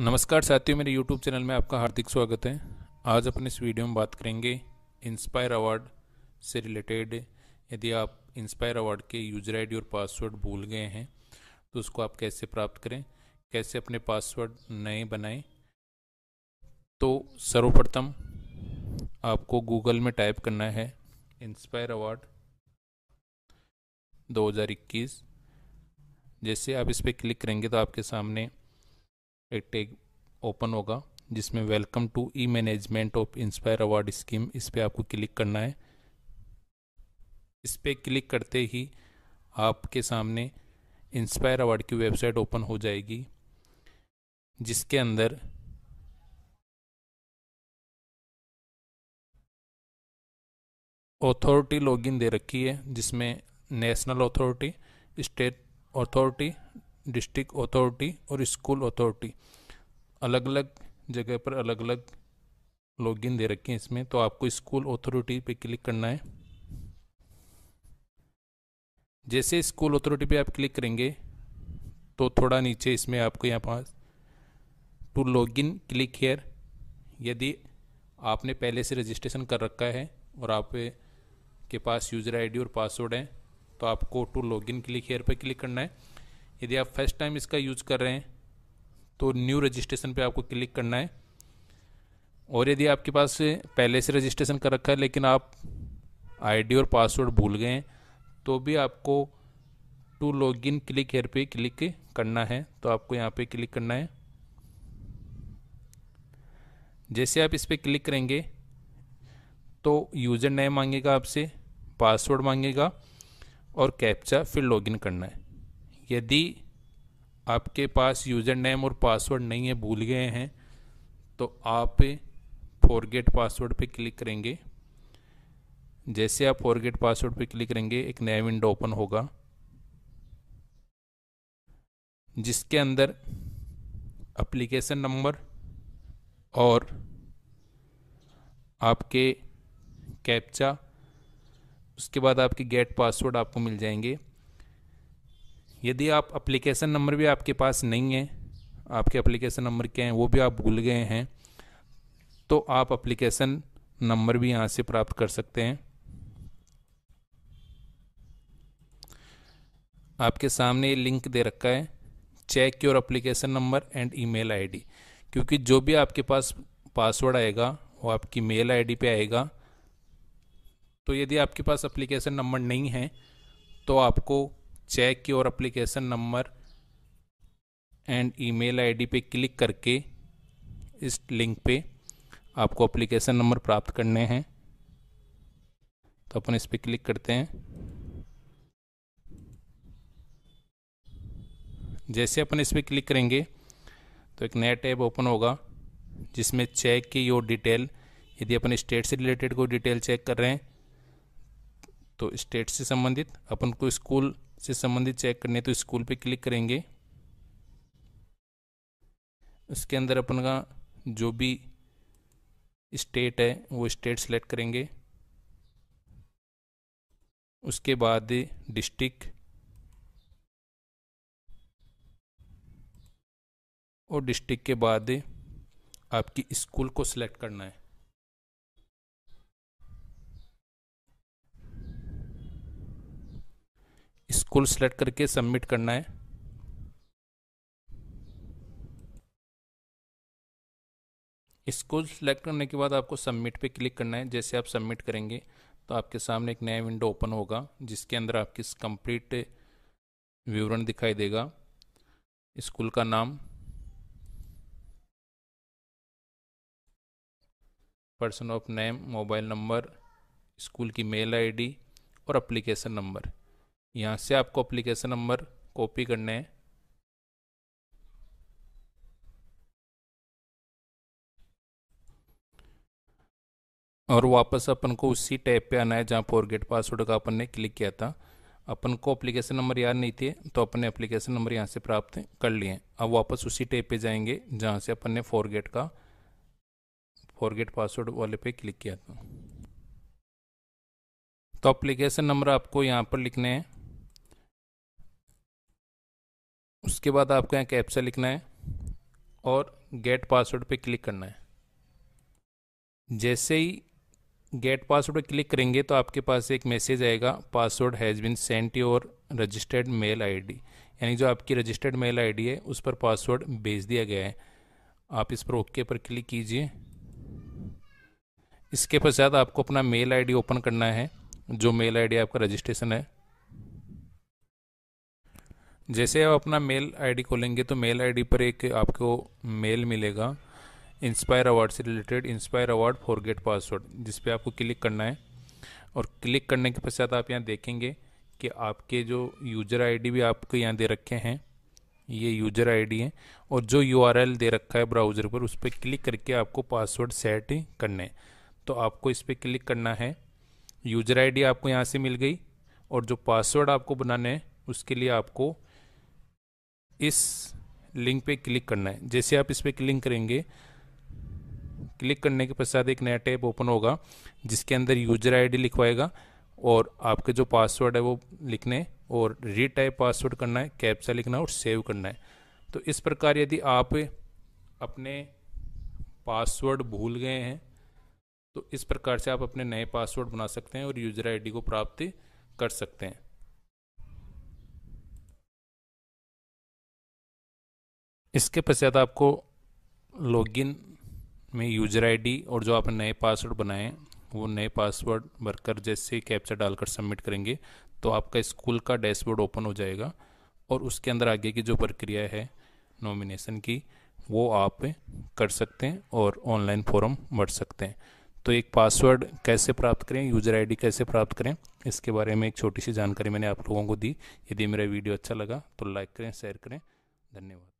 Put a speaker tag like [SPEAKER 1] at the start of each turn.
[SPEAKER 1] नमस्कार साथियों मेरे YouTube चैनल में आपका हार्दिक स्वागत है आज अपने इस वीडियो में बात करेंगे इंस्पायर अवार्ड से रिलेटेड यदि आप इंस्पायर अवार्ड के यूजर आईडी और पासवर्ड भूल गए हैं तो उसको आप कैसे प्राप्त करें कैसे अपने पासवर्ड नए बनाएं तो सर्वप्रथम आपको गूगल में टाइप करना है इंस्पायर अवार्ड 2021 जैसे आप इस पर क्लिक करेंगे तो आपके सामने एक टैग ओपन होगा जिसमें welcome to E management of inspire award scheme इस पर आपको क्लिक करना है इस पर क्लिक करते ही आपके सामने इंस्पायर अवार्ड की वेबसाइट ओपन हो जाएगी जिसके अंदर अथॉरिटी लॉगिन दे रखी है जिसमें national authority state authority district authority और स्कूल अथॉरिटी अलग अलग जगह पर अलग अलग लॉगिन दे रखे हैं इसमें तो आपको स्कूल अथॉरिटी पे क्लिक करना है जैसे स्कूल अथॉरिटी पे आप क्लिक करेंगे तो थोड़ा नीचे इसमें आपको यहाँ पास टू लॉगिन क्लिक हेयर यदि आपने पहले से रजिस्ट्रेशन कर रखा है और आप के पास यूज़र आईडी और पासवर्ड है तो आपको टू लॉगिन क्लिक हेयर पर क्लिक करना है यदि आप फर्स्ट टाइम इसका यूज कर रहे हैं तो न्यू रजिस्ट्रेशन पे आपको क्लिक करना है और यदि आपके पास पहले से रजिस्ट्रेशन कर रखा है लेकिन आप आईडी और पासवर्ड भूल गए हैं तो भी आपको टू लॉगिन क्लिक हेयर पे क्लिक करना है तो आपको यहाँ पे क्लिक करना है जैसे आप इस पर क्लिक करेंगे तो यूज़र नेम मांगेगा आपसे पासवर्ड मांगेगा और कैप्चा फिर लॉगिन करना है यदि आपके पास यूज़र नेम और पासवर्ड नहीं है भूल गए हैं तो आप फॉरगेट पासवर्ड पे क्लिक करेंगे जैसे आप फॉरगेट पासवर्ड पे क्लिक करेंगे एक नया विंडो ओपन होगा जिसके अंदर एप्लीकेशन नंबर और आपके कैप्चा उसके बाद आपके गेट पासवर्ड आपको मिल जाएंगे यदि आप अप्लीकेशन नंबर भी आपके पास नहीं है आपके अप्लीकेशन नंबर क्या हैं वो भी आप भूल गए हैं तो आप अप्लीकेशन नंबर भी यहाँ से प्राप्त कर सकते हैं आपके सामने ये लिंक दे रखा है check your application number and email ID क्योंकि जो भी आपके पास पासवर्ड आएगा वो आपकी मेल आईडी पे आएगा तो यदि आपके पास अप्लीकेशन नंबर नहीं है तो आपको check your application number and email ID पे क्लिक करके इस लिंक पे आपको अप्लीकेशन नंबर प्राप्त करने हैं तो अपन इस पर क्लिक करते हैं जैसे अपन इस पर क्लिक करेंगे तो एक नया टैब ओपन होगा जिसमें चेक की योर डिटेल यदि अपन स्टेट से रिलेटेड कोई डिटेल चेक कर रहे हैं तो स्टेट से संबंधित अपन को स्कूल से संबंधित चेक करने तो स्कूल पे क्लिक करेंगे उसके अंदर अपन का जो भी स्टेट है वो स्टेट सेलेक्ट करेंगे उसके बाद डिस्ट्रिक्ट और डिस्ट्रिक्ट के बाद आपकी स्कूल को सिलेक्ट करना है कुल सेलेक्ट करके सबमिट करना है इसको सेलेक्ट करने के बाद आपको सबमिट पे क्लिक करना है जैसे आप सबमिट करेंगे तो आपके सामने एक नया विंडो ओपन होगा जिसके अंदर आपकी कंप्लीट विवरण दिखाई देगा स्कूल का नाम person of name mobile number school की मेल आईडी और एप्लीकेशन नंबर यहाँ से आपको अप्लीकेशन नंबर कॉपी करने हैं और वापस अपन को उसी टैब पे आना है जहाँ गेट पासवर्ड का अपन ने क्लिक किया था अपन को अप्लीकेशन नंबर याद नहीं थे तो अपन ने अप्लीकेशन नंबर यहाँ से प्राप्त कर लिए अब वापस उसी टैब पे जाएंगे जहाँ से अपन ने गेट का गेट पासवर्ड वाले पे क्लिक किया था तो अप्लीकेशन नंबर आपको यहाँ पर लिखने हैं उसके बाद आपको यहाँ कैप्चा लिखना है और गेट पासवर्ड पे क्लिक करना है जैसे ही गेट पासवर्ड पे क्लिक करेंगे तो आपके पास एक मैसेज आएगा password has been sent your registered mail ID यानी जो आपकी रजिस्टर्ड मेल आईडी है उस पर पासवर्ड भेज दिया गया है आप इस पर ओके पर क्लिक कीजिए इसके पश्चात आपको अपना मेल आईडी ओपन करना है जो मेल आईडी आपका रजिस्ट्रेशन है जैसे आप अपना मेल आईडी खोलेंगे तो मेल आईडी पर एक आपको मेल मिलेगा इंस्पायर अवार्ड से related inspire award for get password जिस पर आपको क्लिक करना है और क्लिक करने के पश्चात आप यहाँ देखेंगे कि आपके जो यूजर आईडी भी आपको यहाँ दे रखे हैं ये यूजर आईडी है और जो यूआरएल दे रखा है ब्राउज़र पर उस पर क्लिक करके आपको पासवर्ड सेट करने तो आपको इस पर क्लिक करना है यूजर आईडी आपको यहाँ से मिल गई और जो पासवर्ड आपको बनाना है उसके लिए आपको इस लिंक पे क्लिक करना है जैसे आप इस पर क्लिक करेंगे क्लिक करने के पश्चात एक नया टैब ओपन होगा जिसके अंदर यूजर आईडी लिखवाएगा और आपके जो पासवर्ड है वो लिखने और रीटाइप पासवर्ड करना है कैप्चा लिखना है और सेव करना है तो इस प्रकार यदि आप अपने पासवर्ड भूल गए हैं तो इस प्रकार से आप अपने नए पासवर्ड बना सकते हैं और यूजर आईडी को प्राप्त कर सकते हैं इसके पश्चात आपको लॉगिन में यूजर आईडी और जो आपने नए पासवर्ड बनाए वो नए पासवर्ड भरकर जैसे कैप्चा डालकर सबमिट करेंगे तो आपका स्कूल का डैशबोर्ड ओपन हो जाएगा और उसके अंदर आगे की जो प्रक्रिया है नॉमिनेशन की वो आप कर सकते हैं और ऑनलाइन फॉर्म भर सकते हैं तो एक पासवर्ड कैसे प्राप्त करें यूजर आईडी कैसे प्राप्त करें इसके बारे में एक छोटी सी जानकारी मैंने आप लोगों को दी यदि मेरा वीडियो अच्छा लगा तो लाइक करें शेयर करें धन्यवाद